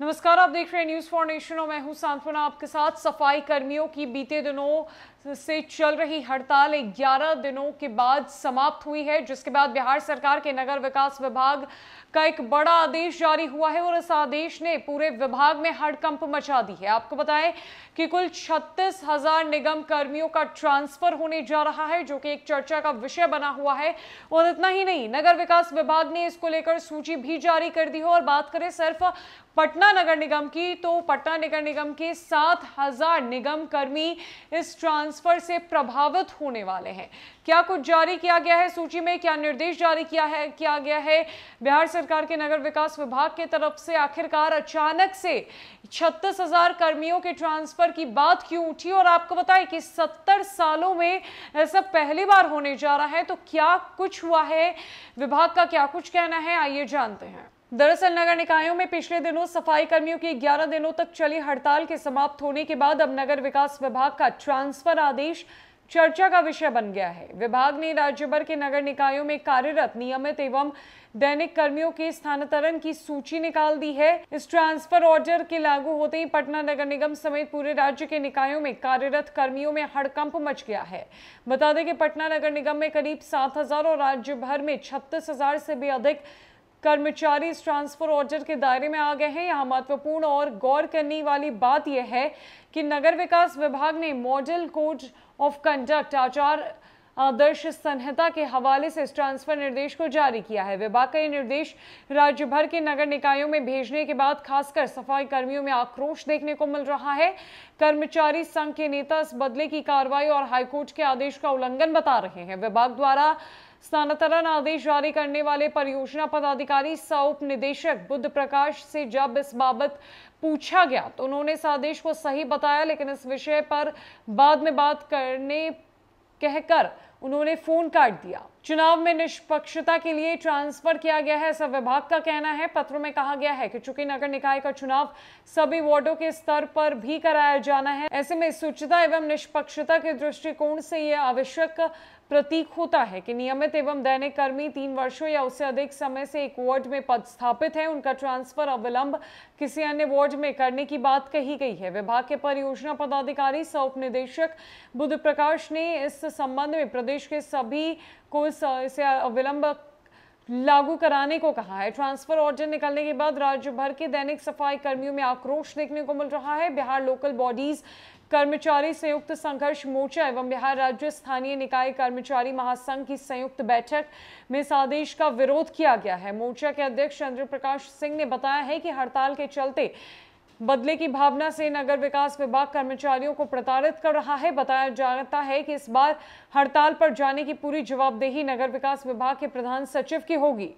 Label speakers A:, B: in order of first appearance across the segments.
A: नमस्कार आप देख रहे हैं न्यूज फॉर नेशन और मैं हूं सांत्वना आपके साथ सफाई कर्मियों की बीते दिनों से चल रही हड़ताल 11 दिनों के बाद समाप्त हुई है जिसके बाद बिहार सरकार के नगर विकास विभाग का एक बड़ा आदेश जारी हुआ है और इस आदेश ने पूरे विभाग में हड़कंप मचा दी है आपको बताएं कि कुल छत्तीस हजार निगम कर्मियों का ट्रांसफर होने जा रहा है जो कि एक चर्चा का विषय बना हुआ है और इतना ही नहीं नगर विकास विभाग ने इसको लेकर सूची भी जारी कर दी है और बात करें सिर्फ पटना नगर निगम की तो पटना नगर निगम के सात हजार निगम कर्मी इस ट्रांस ट्रांसफर से प्रभावित होने वाले हैं क्या कुछ जारी किया गया है सूची में क्या निर्देश जारी किया है किया गया है बिहार सरकार के नगर विकास विभाग के तरफ से आखिरकार अचानक से छत्तीस हजार कर्मियों के ट्रांसफर की बात क्यों उठी और आपको बताएं कि सत्तर सालों में ऐसा पहली बार होने जा रहा है तो क्या कुछ हुआ है विभाग का क्या कुछ कहना है आइए जानते हैं दरअसल नगर निकायों में पिछले दिनों सफाई कर्मियों की 11 दिनों तक चली हड़ताल के समाप्त होने के बाद अब नगर विकास विभाग का ट्रांसफर आदेश चर्चा का विषय बन गया है विभाग ने राज्य भर के नगर निकायों में कार्यरत नियमित एवं दैनिक कर्मियों के स्थानांतरण की सूची निकाल दी है इस ट्रांसफर ऑर्डर के लागू होते ही पटना नगर निगम समेत पूरे राज्य के निकायों में कार्यरत कर्मियों में हड़कंप मच गया है बता दें कि पटना नगर निगम में करीब सात और राज्य भर में छत्तीस से भी अधिक कर्मचारी इस ट्रांसफर ऑर्डर के दायरे में आ गए हैं यहाँ महत्वपूर्ण और गौर करने वाली बात यह है कि नगर विकास विभाग ने मॉडल कोड ऑफ कंडक्ट आचार आदर्श संहिता के हवाले से इस ट्रांसफर निर्देश को जारी किया है विभाग का ये निर्देश राज्य भर के नगर निकायों में भेजने के बाद खासकर सफाई कर्मियों में आक्रोश देखने को मिल रहा है कर्मचारी संघ के नेता इस बदले की कार्रवाई और हाईकोर्ट के आदेश का उल्लंघन बता रहे हैं विभाग द्वारा स्थानांतरण आदेश जारी करने वाले परियोजना पदाधिकारी सह उप निदेशक बुद्ध प्रकाश से जब इस बाबत पूछा गया तो उन्होंने इस आदेश को सही बताया लेकिन इस विषय पर बाद में बात करने कहकर उन्होंने फोन काट दिया चुनाव में निष्पक्षता के लिए ट्रांसफर किया गया है ऐसा विभाग का कहना है पत्र में कहा गया है कि चूंकि नगर निकाय का चुनाव सभी वार्डो के स्तर पर भी कराया जाना है ऐसे में स्वच्छता एवं निष्पक्षता के दृष्टिकोण से यह आवश्यक प्रतीक होता है कि नियमित एवं दैनिक कर्मी तीन वर्षों या उससे अधिक समय से एक वार्ड में पद स्थापित है उनका ट्रांसफर अविलंब किसी अन्य वार्ड में करने की बात कही गई है विभाग के परियोजना पदाधिकारी सह उप निदेशक बुद्ध प्रकाश ने इस संबंध में प्रदेश के सभी को इसे अविलंब लागू कराने को कहा है ट्रांसफर ऑर्डर निकलने के बाद राज्य भर के दैनिक सफाई कर्मियों में आक्रोश देखने को मिल रहा है बिहार लोकल बॉडीज कर्मचारी संयुक्त संघर्ष मोर्चा एवं बिहार राज्य स्थानीय निकाय कर्मचारी महासंघ की संयुक्त बैठक में इस आदेश का विरोध किया गया है मोर्चा के अध्यक्ष चंद्र प्रकाश सिंह ने बताया है कि हड़ताल के चलते बदले की भावना से नगर विकास विभाग कर्मचारियों को प्रताड़ित कर रहा है बताया जाता है कि इस बार हड़ताल पर जाने की पूरी जवाबदेही नगर विकास विभाग के प्रधान सचिव की होगी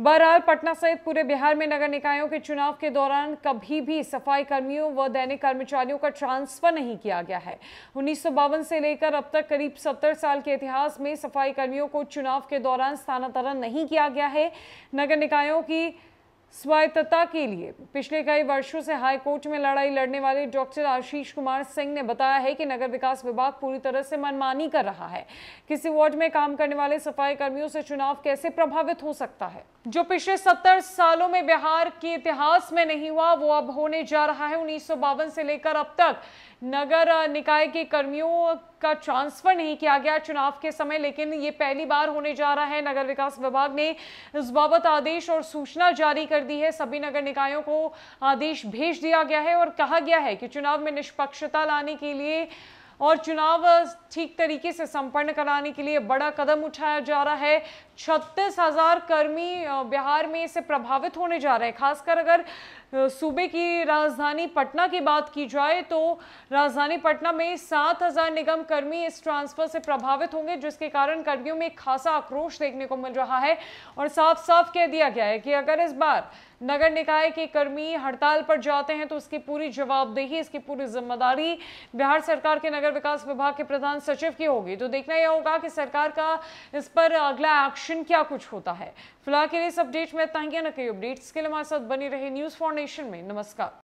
A: बहरहाल पटना सहित पूरे बिहार में नगर निकायों के चुनाव के दौरान कभी भी सफाई कर्मियों व दैनिक कर्मचारियों का ट्रांसफर नहीं किया गया है उन्नीस से लेकर अब तक करीब 70 साल के इतिहास में सफाई कर्मियों को चुनाव के दौरान स्थानांतरण नहीं किया गया है नगर निकायों की स्वायत्तता के लिए पिछले कई वर्षों से हाई कोर्ट में लड़ाई लड़ने वाले डॉक्टर आशीष कुमार सिंह ने बताया है कि नगर विकास विभाग पूरी तरह से मनमानी कर रहा है किसी वार्ड में काम करने वाले सफाई कर्मियों से चुनाव कैसे प्रभावित हो सकता है जो पिछले सत्तर सालों में बिहार के इतिहास में नहीं हुआ वो अब होने जा रहा है उन्नीस से लेकर अब तक नगर निकाय के कर्मियों का ट्रांसफर नहीं किया गया चुनाव के समय लेकिन ये पहली बार होने जा रहा है नगर विकास विभाग ने इस बाबत आदेश और सूचना जारी कर दी है सभी नगर निकायों को आदेश भेज दिया गया है और कहा गया है कि चुनाव में निष्पक्षता लाने के लिए और चुनाव ठीक तरीके से संपन्न कराने के लिए बड़ा कदम उठाया जा रहा है छत्तीस हजार कर्मी बिहार में से प्रभावित होने जा रहे हैं खासकर अगर सूबे की राजधानी पटना की बात की जाए तो राजधानी पटना में सात हजार निगम कर्मी इस ट्रांसफर से प्रभावित होंगे जिसके कारण कर्मियों में खासा आक्रोश देखने को मिल रहा है और साफ साफ कह दिया गया है कि अगर इस बार नगर निकाय के कर्मी हड़ताल पर जाते हैं तो उसकी पूरी जवाबदेही इसकी पूरी जिम्मेदारी बिहार सरकार के नगर नगर विकास विभाग के प्रधान सचिव की होगी तो देखना यह होगा कि सरकार का इस पर अगला एक्शन क्या कुछ होता है फिलहाल के लिए इस अपडेट में तंगिया नकई अपडेट्स के लिए हमारे साथ बनी रही न्यूज फाउंडेशन में नमस्कार